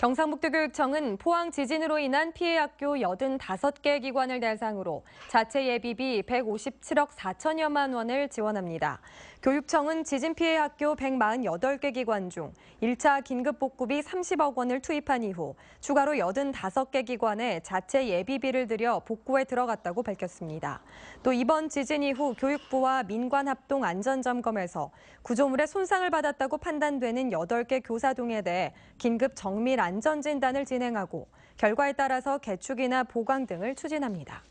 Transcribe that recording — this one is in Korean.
경상북도교육청은 포항 지진으로 인한 피해 학교 85개 기관을 대상으로 자체 예비비 157억 4천여만 원을 지원합니다. 교육청은 지진 피해 학교 148개 기관 중 1차 긴급 복구비 30억 원을 투입한 이후 추가로 85개 기관에 자체 예비비를 들여 복구에 들어갔다고 밝혔습니다. 또 이번 지진 이후 교육부와 민관 합동 안전 점검에서 구조물에 손상을 받았다고 판단되는 8개 교사동에 대해 긴급 정밀 안전 안전진단을 진행하고 결과에 따라서 개축이나 보강 등을 추진합니다.